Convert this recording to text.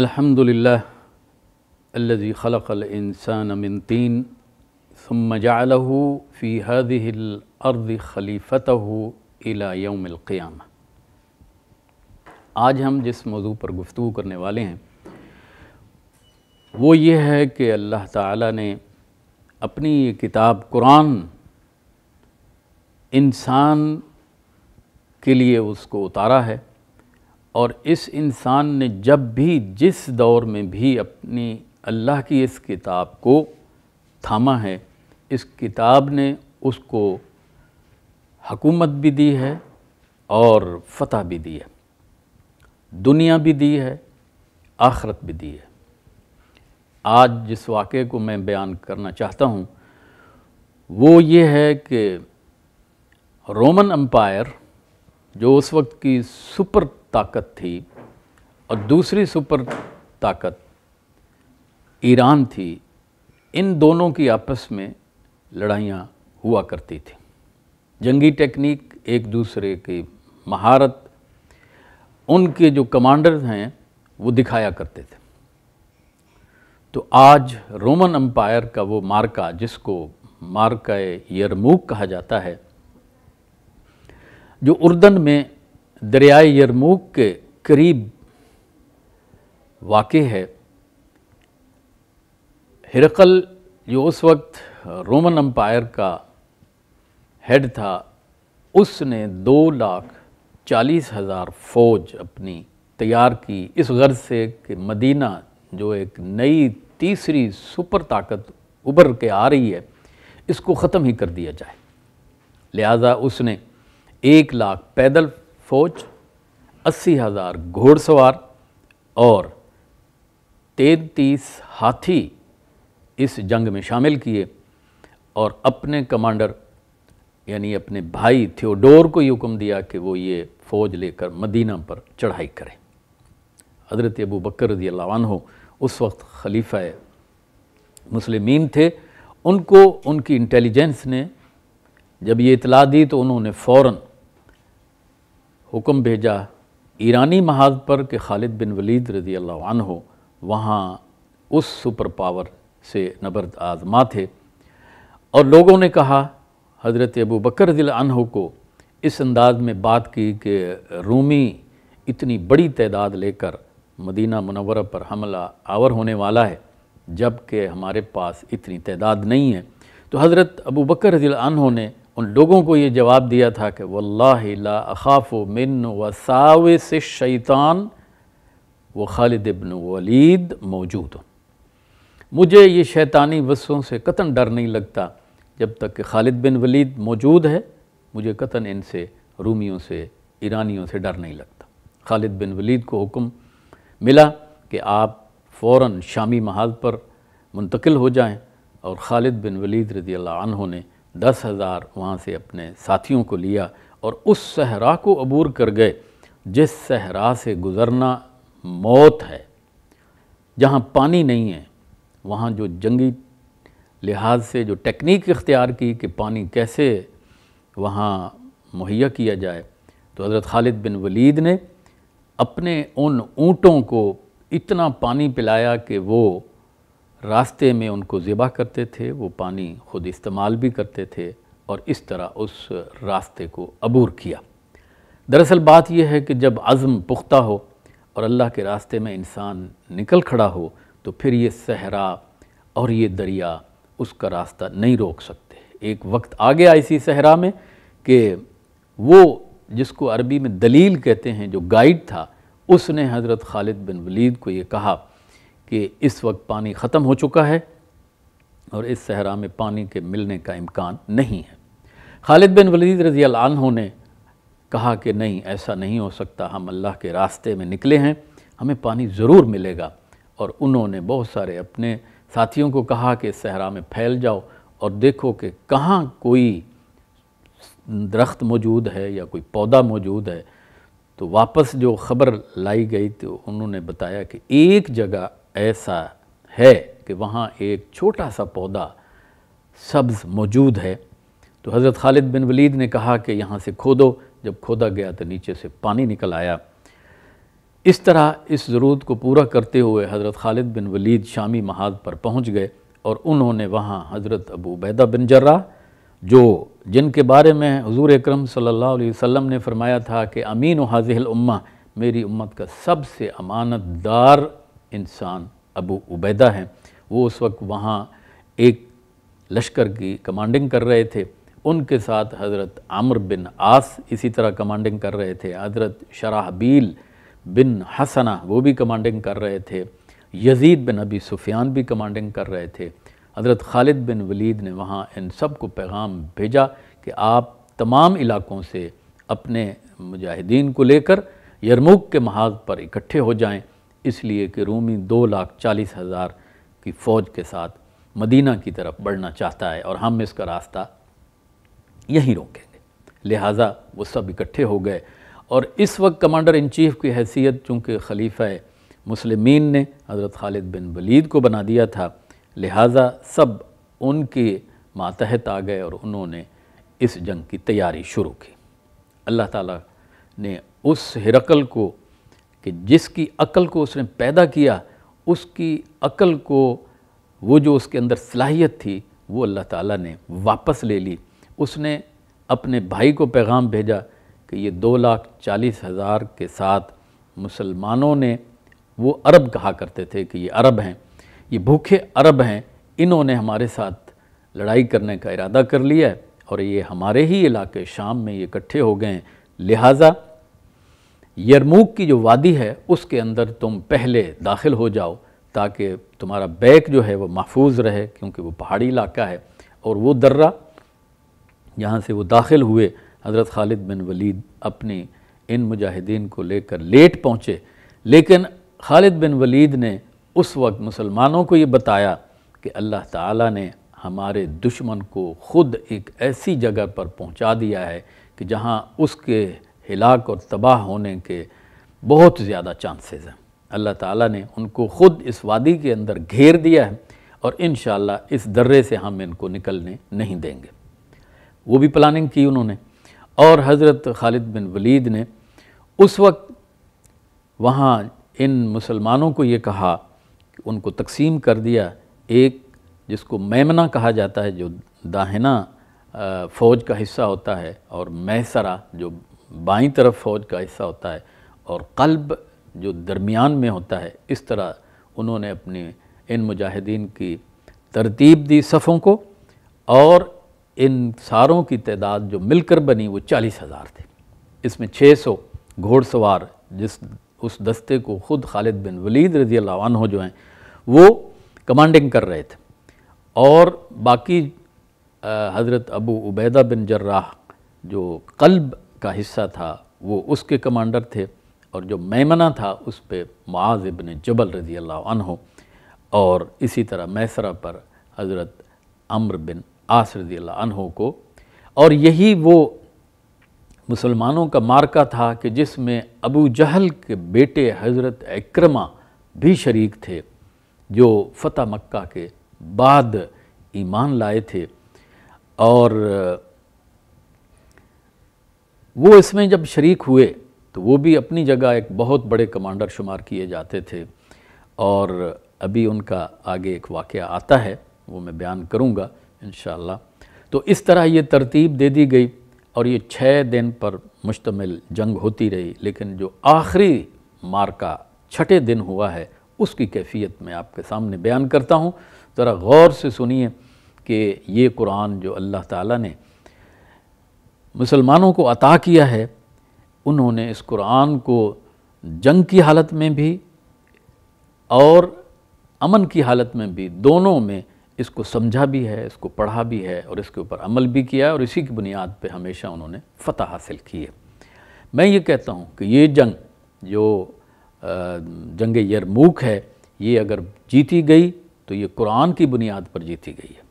अल्हम्दुलिल्लाह अल्लज़ी खलक़ल इंसान मिन तीन ثم جعله في هذه الأرض खलीफतह इला यौमक़ियाम आज हम जिस मौजू पर गुफ्तु करने वाले हैं वो ये है कि अल्लाह ताला ने अपनी ये किताब कुरान इंसान के लिए उसको उतारा है और इस इंसान ने जब भी जिस दौर में भी अपनी अल्लाह की इस किताब को थामा है इस किताब ने उसको हकूमत भी दी है और फतह भी दी है दुनिया भी दी है आखरत भी दी है आज जिस वाक़े को मैं बयान करना चाहता हूँ वो ये है कि रोमन अम्पायर जो उस वक्त की सुपर ताकत थी और दूसरी सुपर ताकत ईरान थी इन दोनों की आपस में लड़ाइयाँ हुआ करती थी जंगी टेक्निक एक दूसरे की महारत उनके जो कमांडर हैं वो दिखाया करते थे तो आज रोमन अम्पायर का वो मार्का जिसको मार्का यरमूक कहा जाता है जो उर्दन में दरियाए यरमूक के करीब वाक़ है हिरकल जो उस वक्त रोमन अम्पायर का हेड था उसने दो लाख चालीस हज़ार फ़ौज अपनी तैयार की इस गर्ज से कि मदीना जो एक नई तीसरी सुपर ताकत उभर के आ रही है इसको ख़त्म ही कर दिया जाए लिहाजा उसने एक लाख पैदल फौज अस्सी हज़ार घोड़सवार और तैतीस हाथी इस जंग में शामिल किए और अपने कमांडर यानी अपने भाई थियोडोर को ये हुक्म दिया कि वो ये फ़ौज लेकर मदीना पर चढ़ाई करें हज़रत अबू बकर रजी हो उस वक्त खलीफा मुसलमीन थे उनको उनकी इंटेलिजेंस ने जब ये इतला दी तो उन्होंने फ़ौर हुक्म भेजा ईरानी महाज पर कि खालिद बिन वलीद रज़ी अल्लाह हो वहाँ उस सुपर पावर से नबर्द आज़मा थे और लोगों ने कहा हज़रत अबू बकर दिलहो को इस अंदाज में बात की कि रूमी इतनी बड़ी तादाद लेकर मदीना मनवर पर हमला आवर होने वाला है जबकि हमारे पास इतनी तादाद नहीं है तो हज़रत अबू बकर दिलहो ने उन लोगों को ये जवाब दिया था कि वल्लाफ़ो मिन वसाव से शैतान व खालिद इबन वलीद मौजूद मुझे ये शैतानी वसों से कतन डर नहीं लगता जब तक कि खालिद बिन वलीद मौजूद है मुझे कतन इनसे रूमियों से ईरानियों से डर नहीं लगता खालिद बिन वलीद को हुक्म मिला कि आप फ़ौर शामी महाज पर मुंतकिल हो जाएँ और खालिद बिन वलीद रज़ी अल्लाह ने दस हज़ार वहाँ से अपने साथियों को लिया और उस सहरा को अबूर कर गए जिस सहरा से गुज़रना मौत है जहाँ पानी नहीं है वहाँ जो जंगी लिहाज से जो टेक्निक इख्तियार की कि पानी कैसे वहाँ मुहैया किया जाए तो हज़रत खालिद बिन वलीद ने अपने उन ऊँटों को इतना पानी पिलाया कि वो रास्ते में उनको ज़िबा करते थे वो पानी खुद इस्तेमाल भी करते थे और इस तरह उस रास्ते को अबूर किया दरअसल बात यह है कि जब आज़म पुख्ता हो और अल्लाह के रास्ते में इंसान निकल खड़ा हो तो फिर ये सहरा और ये दरिया उसका रास्ता नहीं रोक सकते एक वक्त आ गया इसी सहरा में कि वो जिसको अरबी में दलील कहते हैं जो गाइड था उसने हज़रत खालिद बिन वलीद को ये कहा कि इस वक्त पानी ख़त्म हो चुका है और इस सहरा में पानी के मिलने का इम्कान नहीं है खालिद बिन वलीद रज़ी अनहों ने कहा कि नहीं ऐसा नहीं हो सकता हम अल्लाह के रास्ते में निकले हैं हमें पानी ज़रूर मिलेगा और उन्होंने बहुत सारे अपने साथियों को कहा कि सहरा में फैल जाओ और देखो कि कहाँ कोई दरख्त मौजूद है या कोई पौधा मौजूद है तो वापस जो ख़बर लाई गई तो उन्होंने बताया कि एक जगह ऐसा है कि वहाँ एक छोटा सा पौधा सब्ज़ मौजूद है तो हज़रत खालिद बिन वलीद ने कहा कि यहाँ से खोदो जब खोदा गया तो नीचे से पानी निकल आया इस तरह इस ज़रूरत को पूरा करते हुए हज़रत खालिद बिन वलीद शामी महाज पर पहुँच गए और उन्होंने वहाँ हज़रत अबू बैदा बिन जर्रा जो जिनके बारे में हजूर अक्रम सल्लल्लाहु अलैहि वसल्लम ने फरमाया था कि अमीन हाजिल उम्मा मेरी उम्मत का सबसे अमानतदार इंसान अबू उबैदा हैं वो उस वक्त वहाँ एक लश्कर की कमांडिंग कर रहे थे उनके साथ हज़रत आमर बिन आस इसी तरह कमांडिंग कर रहे थे हज़रत शराहबील बिन हसना वो भी कमांडिंग कर रहे थे यजीद बिन अबी सुफियान भी कमांडिंग कर रहे थे हज़रत खालिद बिन वलीद ने वहाँ इन सब को पैगाम भेजा कि आप तमाम इलाकों से अपने मुजाहिदीन को लेकर यरमुक के महाज पर इकट्ठे हो जाएं इसलिए कि रूमी दो लाख चालीस हज़ार की फ़ौज के साथ मदीना की तरफ बढ़ना चाहता है और हम इसका रास्ता यहीं रोकेंगे लिहाजा वो सब इकट्ठे हो गए और इस वक्त कमांडर इन चीफ़ की हैसियत चूँकि खलीफ़ा मुसलमिन ने हज़रत खालिद बिन वलीद को बना दिया था लिहाजा सब उनके मातहत आ गए और उन्होंने इस जंग की तैयारी शुरू की अल्लाह ताला ने उस हिरकल को कि जिसकी अकल को उसने पैदा किया उसकी अकल को वो जो उसके अंदर सलाहियत थी वो अल्लाह ताला ने वापस ले ली उसने अपने भाई को पैगाम भेजा कि ये दो लाख चालीस हज़ार के साथ मुसलमानों ने वो अरब कहा करते थे कि ये अरब हैं ये भूखे अरब हैं इन्होंने हमारे साथ लड़ाई करने का इरादा कर लिया और ये हमारे ही इलाके शाम में ये इकट्ठे हो गए हैं लिहाजा यरमूक की जो वादी है उसके अंदर तुम पहले दाखिल हो जाओ ताकि तुम्हारा बैग जो है वो महफूज रहे क्योंकि वो पहाड़ी इलाका है और वो दर्रा जहाँ से वो दाखिल हुए हज़रत खालिद बिन वलीद अपनी इन मुजाहिदीन को लेकर लेट पहुँचे लेकिन खालिद बिन वलीद ने उस वक्त मुसलमानों को ये बताया कि अल्लाह ताला ने हमारे दुश्मन को ख़ुद एक ऐसी जगह पर पहुँचा दिया है कि जहाँ उसके हिलाक और तबाह होने के बहुत ज़्यादा चांसेस हैं अल्लाह ताला ने उनको ख़ुद इस वादी के अंदर घेर दिया है और इन इस दर्रे से हम इनको निकलने नहीं देंगे वो भी प्लानिंग की उन्होंने और हज़रत खालिद बिन वलीद ने उस वक्त वहाँ इन मुसलमानों को ये कहा कि उनको तकसीम कर दिया एक जिसको मैमना कहा जाता है जो दाहिना फ़ौज का हिस्सा होता है और मैसरा जो बाई तरफ फ़ौज का हिस्सा होता है और कल्ब जो दरमियान में होता है इस तरह उन्होंने अपने इन मुजाहिदीन की तरतीब दी सफ़ों को और इन सारों की तादाद जो मिलकर बनी वो चालीस हज़ार थे इसमें छः सौ घोड़सवार जिस उस दस्ते को ख़ुद खालिद बिन वलीद रजी अल्लाह जो हैं वो कमांडिंग कर रहे थे और बाकी हज़रत अबू उबैदा बिन जर्राह जो कल्ब का हिस्सा था वो उसके कमांडर थे और जो मैमना था उस पर मुआज इबन जबल रज़ी अल्लाह और इसी तरह मैसरा पर हज़रत अम्र बिन आस रज़ी अल्लाह को और यही वो मुसलमानों का मार्का था कि जिसमें अबू जहल के बेटे हज़रत अक्रमा भी शरीक थे जो फ़तह मक्का के बाद ईमान लाए थे और वो इसमें जब शरीक हुए तो वो भी अपनी जगह एक बहुत बड़े कमांडर शुमार किए जाते थे और अभी उनका आगे एक वाक़ आता है वो मैं बयान करूँगा इन तो इस तरह ये तरतीब दे दी गई और ये छः दिन पर मुश्तमिल जंग होती रही लेकिन जो आखिरी मार्का छठे दिन हुआ है उसकी कैफियत मैं आपके सामने बयान करता हूँ ज़रा गौर से सुनिए कि ये कुरान जो अल्लाह ताला ने मुसलमानों को अता किया है उन्होंने इस कुरान को जंग की हालत में भी और अमन की हालत में भी दोनों में इसको समझा भी है इसको पढ़ा भी है और इसके ऊपर अमल भी किया और इसी की बुनियाद पे हमेशा उन्होंने फ़तह हासिल की है मैं ये कहता हूँ कि ये जंग जो जंग यरमूक है ये अगर जीती गई तो ये कुरान की बुनियाद पर जीती गई है